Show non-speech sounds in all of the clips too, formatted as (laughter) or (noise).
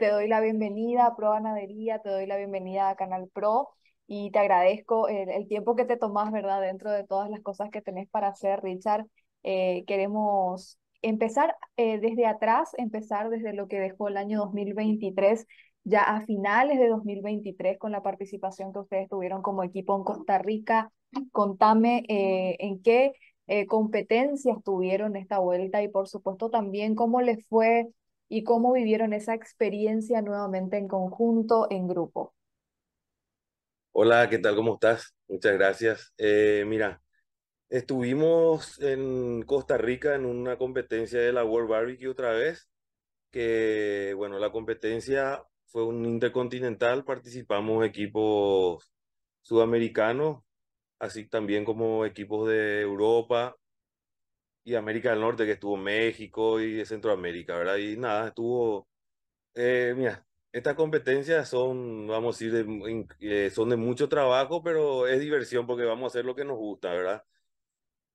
Te doy la bienvenida a Pro Ganadería, te doy la bienvenida a Canal Pro y te agradezco el, tiempo que te tomas, ¿verdad? Dentro de todas las cosas que tenés para hacer, Richard. Eh, queremos empezar eh, desde atrás, empezar desde lo que dejó el año 2023, ya a finales de 2023, con la participación que ustedes tuvieron como equipo en Costa Rica. Contame eh, en qué competencias tuvieron esta vuelta y por supuesto también cómo les fue y cómo vivieron esa experiencia nuevamente en conjunto, en grupo. Hola, ¿qué tal? ¿Cómo estás? Muchas gracias. Eh, mira, estuvimos en Costa Rica en una competencia de la World Barbecue otra vez, que bueno, la competencia fue un intercontinental, participamos equipos sudamericanos, así también como equipos de Europa, y América del Norte, que estuvo México y Centroamérica, ¿verdad? Y nada, estuvo, eh, mira, estas competencias son, vamos a decir, eh, son de mucho trabajo, pero es diversión porque vamos a hacer lo que nos gusta, ¿verdad?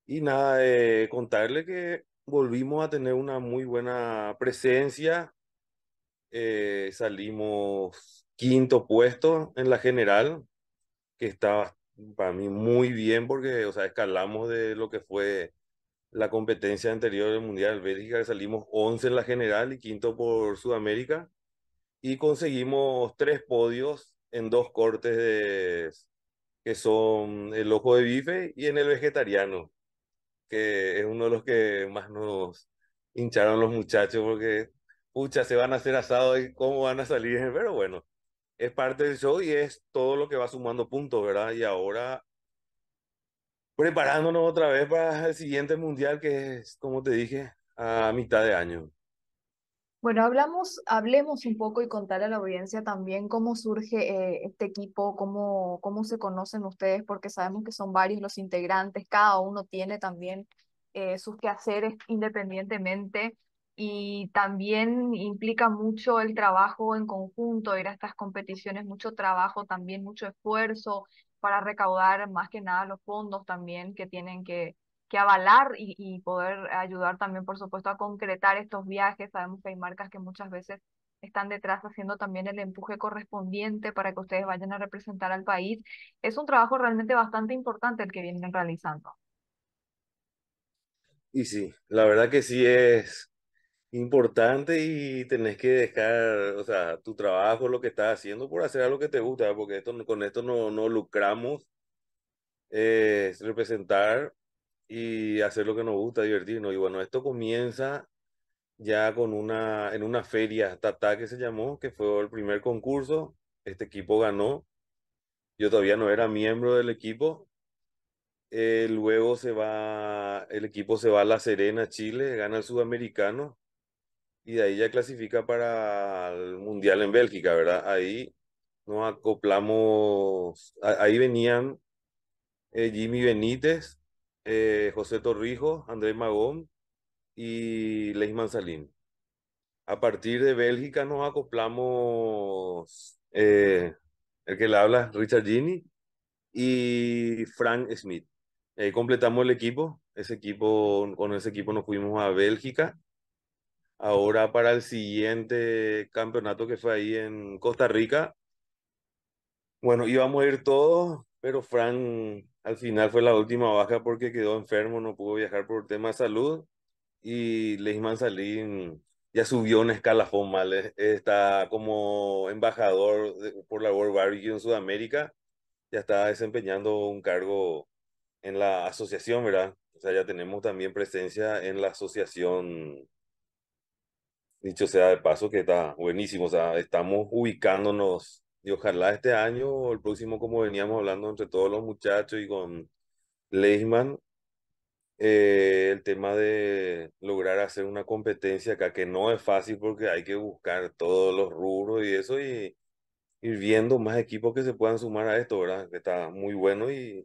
Y nada, eh, contarle que volvimos a tener una muy buena presencia, eh, salimos quinto puesto en la general, que estaba para mí muy bien porque, o sea, escalamos de lo que fue la competencia anterior del Mundial Bélgica, que salimos 11 en la general y quinto por Sudamérica, y conseguimos tres podios en dos cortes de, que son el ojo de bife y en el vegetariano, que es uno de los que más nos hincharon los muchachos porque, pucha, se van a hacer asado y cómo van a salir, (laughs) pero bueno, es parte del show y es todo lo que va sumando puntos, ¿verdad? Y ahora preparándonos otra vez para el siguiente mundial que es, como te dije, a mitad de año. Bueno, hablamos, hablemos un poco y contar a la audiencia también cómo surge eh, este equipo, cómo, cómo se conocen ustedes, porque sabemos que son varios los integrantes, cada uno tiene también eh, sus quehaceres independientemente y también implica mucho el trabajo en conjunto, ir a estas competiciones, mucho trabajo, también mucho esfuerzo, para recaudar más que nada los fondos también que tienen que, que avalar y, y, poder ayudar también, por supuesto, a concretar estos viajes. Sabemos que hay marcas que muchas veces están detrás haciendo también el empuje correspondiente para que ustedes vayan a representar al país. Es un trabajo realmente bastante importante el que vienen realizando. Y sí, la verdad que sí es importante y tenés que dejar, o sea, tu trabajo, lo que estás haciendo, por hacer algo que te gusta, porque esto, con esto no, no lucramos, eh, representar y hacer lo que nos gusta, divertirnos. Y bueno, esto comienza ya con una, en una feria, Tata que se llamó, que fue el primer concurso, este equipo ganó, yo todavía no era miembro del equipo, eh, luego se va, el equipo se va a La Serena, Chile, gana el sudamericano, y de ahí ya clasifica para el Mundial en Bélgica, ¿verdad? Ahí nos acoplamos, ahí venían eh, Jimmy Benítez, eh, José Torrijo, Andrés Magón y Leis Mansalín. A partir de Bélgica nos acoplamos eh, el que le habla, Richard Gini y Frank Smith. completamos el equipo, ese equipo, con ese equipo nos fuimos a Bélgica ahora para el siguiente campeonato que fue ahí en Costa Rica. Bueno, íbamos a ir todos, pero Fran al final fue la última baja porque quedó enfermo, no pudo viajar por tema de salud. Y Leisman Salín ya subió en escalafón mal. Está como embajador por la World Barbecue en Sudamérica. Ya está desempeñando un cargo en la asociación, ¿verdad? O sea, ya tenemos también presencia en la asociación Dicho sea de paso, que está buenísimo. O sea, estamos ubicándonos y ojalá este año o el próximo, como veníamos hablando entre todos los muchachos y con Leisman, eh, el tema de lograr hacer una competencia acá, que no es fácil porque hay que buscar todos los rubros y eso y ir viendo más equipos que se puedan sumar a esto, ¿verdad? Que está muy bueno y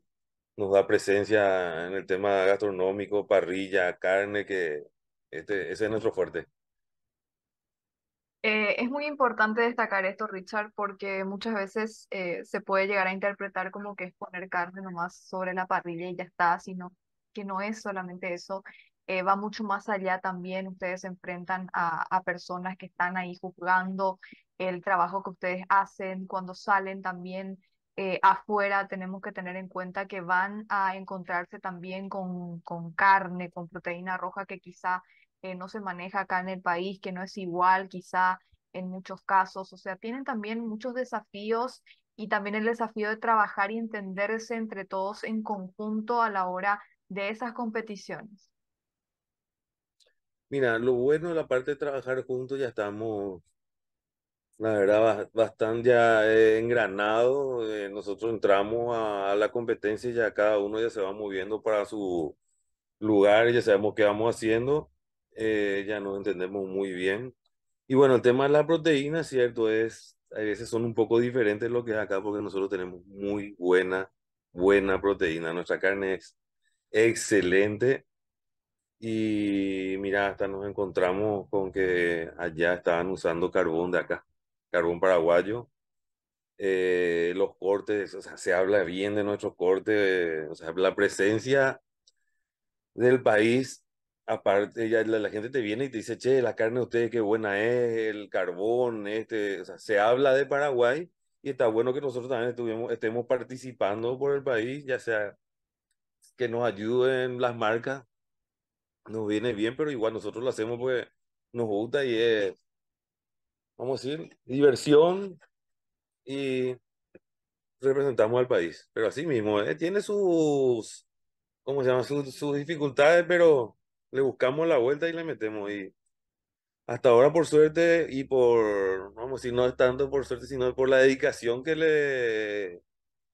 nos da presencia en el tema gastronómico, parrilla, carne, que este, ese es nuestro fuerte. Eh, es muy importante destacar esto, Richard, porque muchas veces eh, se puede llegar a interpretar como que es poner carne nomás sobre la parrilla y ya está, sino que no es solamente eso, eh, va mucho más allá también. Ustedes se enfrentan a, a, personas que están ahí juzgando el trabajo que ustedes hacen, cuando salen también eh, afuera tenemos que tener en cuenta que van a encontrarse también con, con carne, con proteína roja que quizá no se maneja acá en el país, que no es igual quizá en muchos casos. O sea, tienen también muchos desafíos y también el desafío de trabajar y entenderse entre todos en conjunto a la hora de esas competiciones. Mira, lo bueno de la parte de trabajar juntos ya estamos, la verdad, bastante ya eh, engranado. Eh, nosotros entramos a, la competencia y ya cada uno ya se va moviendo para su lugar, ya sabemos qué vamos haciendo eh, ya no entendemos muy bien. Y bueno, el tema de la proteína, cierto, es, a veces son un poco diferentes lo que es acá porque nosotros tenemos muy buena, buena proteína. Nuestra carne es excelente. Y mira, hasta nos encontramos con que allá estaban usando carbón de acá, carbón paraguayo. Eh, los cortes, o sea, se habla bien de nuestros cortes, o sea, la presencia del país aparte ya la, gente te viene y te dice, che, la carne de ustedes qué buena es, el carbón, este, o sea, se habla de Paraguay y está bueno que nosotros también estemos participando por el país, ya sea que nos ayuden las marcas, nos viene bien, pero igual nosotros lo hacemos porque nos gusta y es, vamos a decir, diversión y representamos al país, pero así mismo, ¿eh? tiene sus, ¿cómo se llama? sus dificultades, pero le buscamos la vuelta y le metemos. Y hasta ahora, por suerte, y por, vamos, si no es tanto por suerte, sino por la dedicación que le,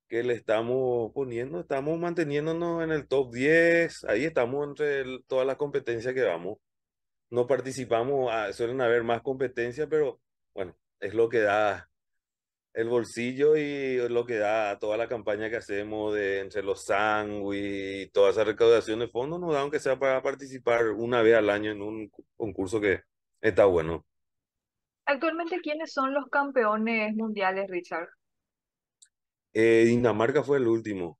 que le estamos poniendo, estamos manteniéndonos en el top 10, ahí estamos entre todas las competencias que vamos. No participamos, ah, suelen haber más competencias, pero bueno, es lo que da el bolsillo y lo que da toda la campaña que hacemos de entre los sándwiches y toda esa recaudación de fondos nos da aunque sea para participar una vez al año en un concurso que está bueno. Actualmente, ¿quiénes son los campeones mundiales, Richard? Eh, Dinamarca fue el último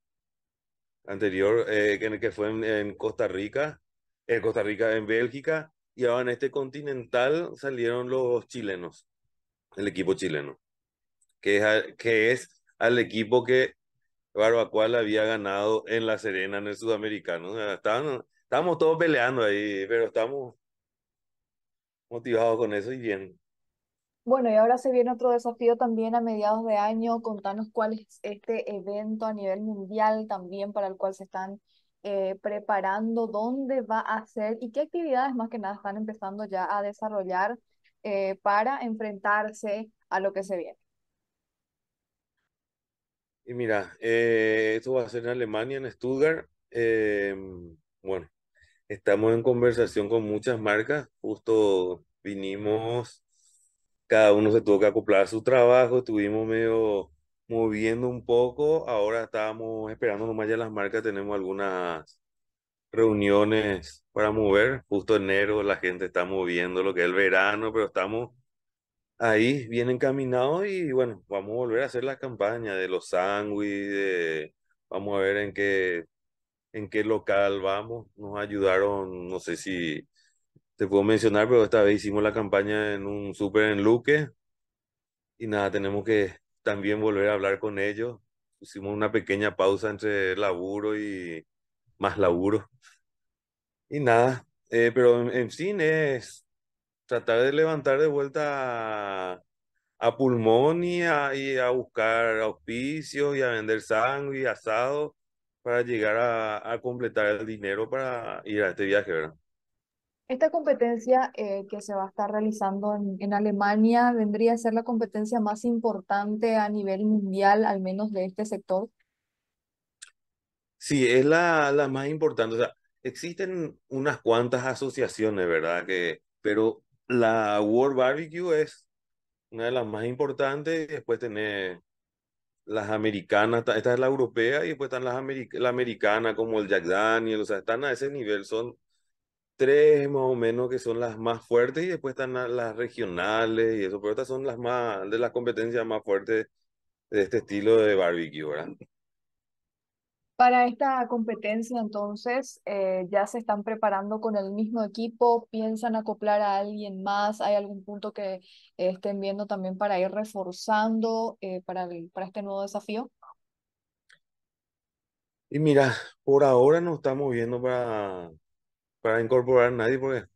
anterior, eh, que, fue en, Costa Rica, en eh, Costa Rica, en Bélgica, y ahora en este continental salieron los chilenos, el equipo chileno que es, al equipo que Barbacoa le había ganado en La Serena, en el Sudamericano. estamos estábamos todos peleando ahí, pero estamos motivados con eso y bien. Bueno, y ahora se viene otro desafío también a mediados de año. Contanos cuál es este evento a nivel mundial también para el cual se están eh, preparando, dónde va a ser y qué actividades más que nada están empezando ya a desarrollar eh, para enfrentarse a lo que se viene. Y mira, eh, esto va a ser en Alemania, en Stuttgart. Em, bueno, estamos en conversación con muchas marcas. Justo vinimos, cada uno se tuvo que acoplar su trabajo, estuvimos medio moviendo un poco. Ahora estamos esperando nomás ya las marcas, tenemos algunas reuniones para mover. Justo enero la gente está moviendo lo que es el verano, pero estamos ahí bien encaminado y bueno, vamos a volver a hacer la campaña de los sándwiches, vamos a ver en qué, en qué local vamos. Nos ayudaron, no sé si te puedo mencionar, pero esta vez hicimos la campaña en un súper en Luque y nada, tenemos que también volver a hablar con ellos. Hicimos una pequeña pausa entre laburo y más laburo. Y nada, eh, pero en fin es tratar de levantar de vuelta a, pulmonía y a, buscar auspicios y a vender sangre y asado para llegar a, completar el dinero para ir a este viaje, ¿verdad? Esta competencia eh, que se va a estar realizando en, Alemania vendría a ser la competencia más importante a nivel mundial, al menos de este sector. Sí, es la, más importante. O sea, existen unas cuantas asociaciones, ¿verdad? Que, pero la World Barbecue es una de las más importantes, y después tener las americanas, esta es la europea, y después están las americanas americana como el Jack Daniel, o sea, están a ese nivel, son tres más o menos que son las más fuertes, y después están las regionales y eso, pero estas son las más, de las competencias más fuertes de este estilo de barbecue, ¿verdad? Para esta competencia, entonces, eh, ya se están preparando con el mismo equipo, piensan acoplar a alguien más, ¿hay algún punto que eh, estén viendo también para ir reforzando eh, para, el, para este nuevo desafío? Y mira, por ahora no estamos viendo para, para incorporar a nadie, porque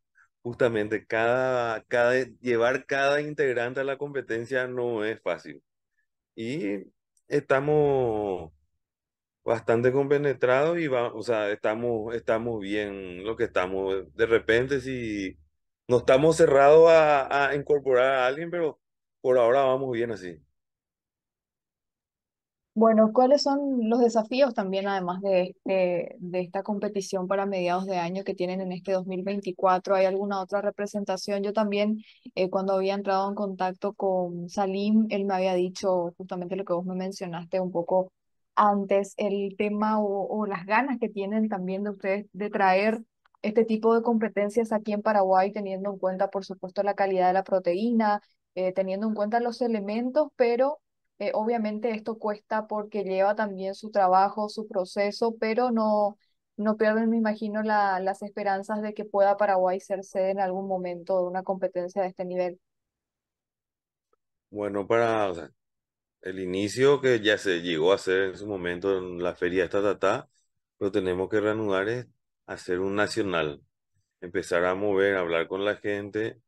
justamente cada, cada, llevar cada integrante a la competencia no es fácil. Y estamos bastante compenetrado y va, o sea, estamos, estamos bien lo que estamos. De repente, si no estamos cerrados a, incorporar a alguien, pero por ahora vamos bien así. Bueno, ¿cuáles son los desafíos también, además de, de esta competición para mediados de año que tienen en este 2024? ¿Hay alguna otra representación? Yo también, eh, cuando había entrado en contacto con Salim, él me había dicho justamente lo que vos me mencionaste, un poco antes, el tema o, las ganas que tienen también de ustedes de traer este tipo de competencias aquí en Paraguay, teniendo en cuenta, por supuesto, la calidad de la proteína, eh, teniendo en cuenta los elementos, pero eh, obviamente esto cuesta porque lleva también su trabajo, su proceso, pero no, no pierden, me imagino, las esperanzas de que pueda Paraguay ser sede en algún momento de una competencia de este nivel. Bueno, para, el inicio que ya se llegó a hacer en su momento en la feria esta tata lo tenemos que reanudar es hacer un nacional, empezar a mover, hablar con la gente,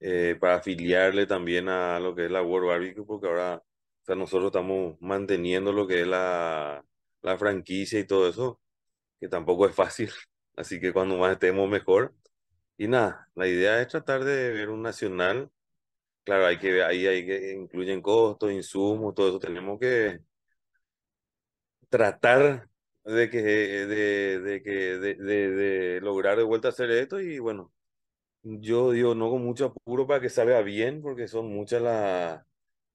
eh, para afiliarle también a lo que es la World Barbecue, porque ahora nosotros estamos manteniendo lo que es la, la franquicia y todo eso, que tampoco es fácil, (laughs) así que cuando más estemos mejor. Y nada, la idea es tratar de ver un nacional Claro, hay que ahí hay que incluyen costos, insumos, todo eso. Tenemos que tratar de que de, que de, lograr de vuelta hacer esto y bueno, yo digo no con mucho apuro para que salga bien porque son muchas las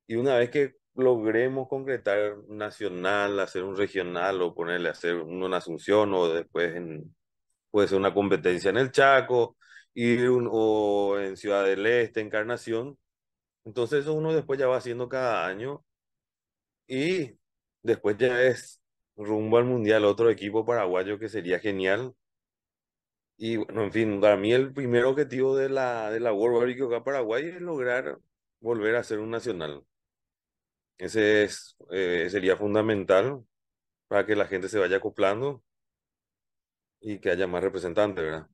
y una vez que logremos concretar nacional, hacer un regional o ponerle hacer uno en Asunción o después en puede ser una competencia en el Chaco, y o en Ciudad del Este, Encarnación, entonces eso uno después ya va haciendo cada año y después ya es rumbo al Mundial otro equipo paraguayo que sería genial. Y bueno, en fin, para mí el primer objetivo de la, de la World Barbecue acá Paraguay es lograr volver a ser un nacional. Ese es, eh, sería fundamental para que la gente se vaya acoplando y que haya más representantes, ¿verdad?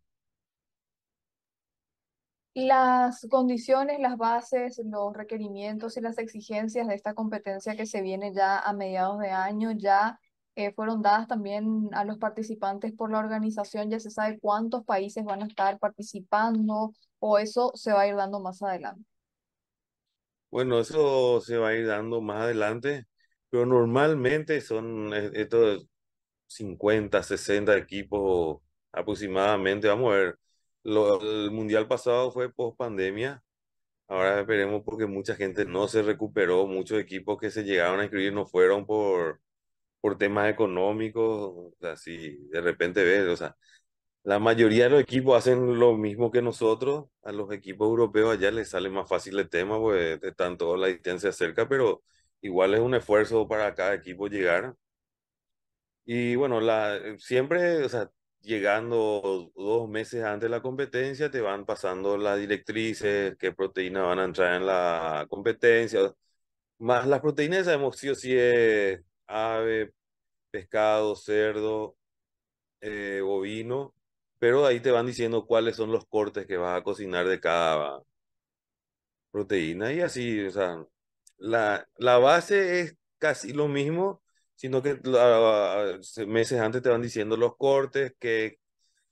las condiciones, las bases, los requerimientos y las exigencias de esta competencia que se viene ya a mediados de año ya eh, fueron dadas también a los participantes por la organización, ya se sabe cuántos países van a estar participando o eso se va a ir dando más adelante. Bueno, eso se va a ir dando más adelante, pero normalmente son eh, estos 50, 60 equipos aproximadamente, vamos a ver lo, el mundial pasado fue post pandemia. Ahora esperemos porque mucha gente no se recuperó, muchos equipos que se llegaron a inscribir no fueron por, por temas económicos, o sea, de repente ves, o sea, la mayoría de los equipos hacen lo mismo que nosotros, a los equipos europeos allá les sale más fácil el tema, porque están toda la distancia cerca, pero igual es un esfuerzo para cada equipo llegar. Y bueno, la, siempre, o sea, llegando dos meses antes de la competencia, te van pasando las directrices, qué proteínas van a entrar en la competencia. Más las proteínas sabemos si es ave, pescado, cerdo, eh, bovino, pero ahí te van diciendo cuáles son los cortes que vas a cocinar de cada proteína y así, o sea, la, la base es casi lo mismo, sino que meses antes te van diciendo los cortes, que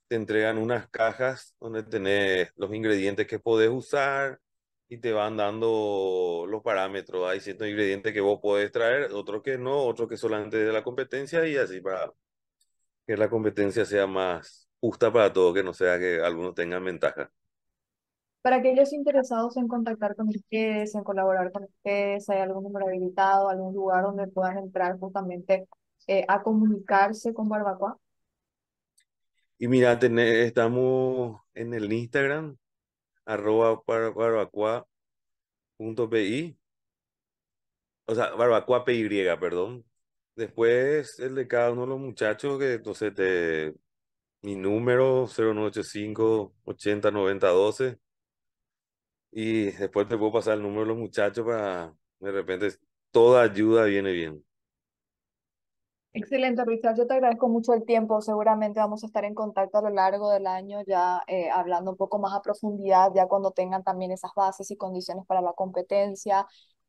te entregan unas cajas donde tenés los ingredientes que podés usar y te van dando los parámetros. Hay ciertos ingredientes que vos podés traer, otros que no, otros que solamente de la competencia y así para que la competencia sea más justa para todos, que no sea que algunos tengan ventaja. Para aquellos interesados en contactar con ustedes, en colaborar con ustedes, ¿hay algún número habilitado, algún lugar donde puedan entrar justamente eh, a comunicarse con Barbacoa? Y mira, estamos en el Instagram, arroba barbacoa.pi, o sea, barbacoa.py, perdón. Después el de cada uno de los muchachos, que entonces te, mi número 0985 80 90 12 y después te puedo pasar el número de los muchachos para, de repente, toda ayuda viene bien. Excelente, Richard. Yo te agradezco mucho el tiempo. Seguramente vamos a estar en contacto a lo largo del año, ya eh, hablando un poco más a profundidad, ya cuando tengan también esas bases y condiciones para la competencia,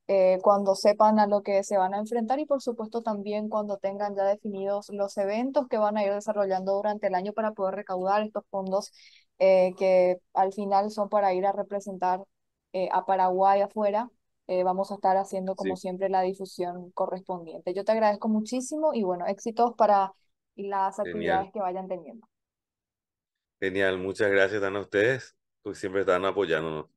eh, cuando sepan a lo que se van a enfrentar y por supuesto también cuando tengan ya definidos los eventos que van a ir desarrollando durante el año para poder recaudar estos fondos eh, que al final son para ir a representar eh, a Paraguay afuera, eh, vamos a estar haciendo como siempre la difusión correspondiente. Yo te agradezco muchísimo y bueno, éxitos para las actividades que vayan teniendo. Genial, muchas gracias a ustedes, pues siempre están apoyándonos.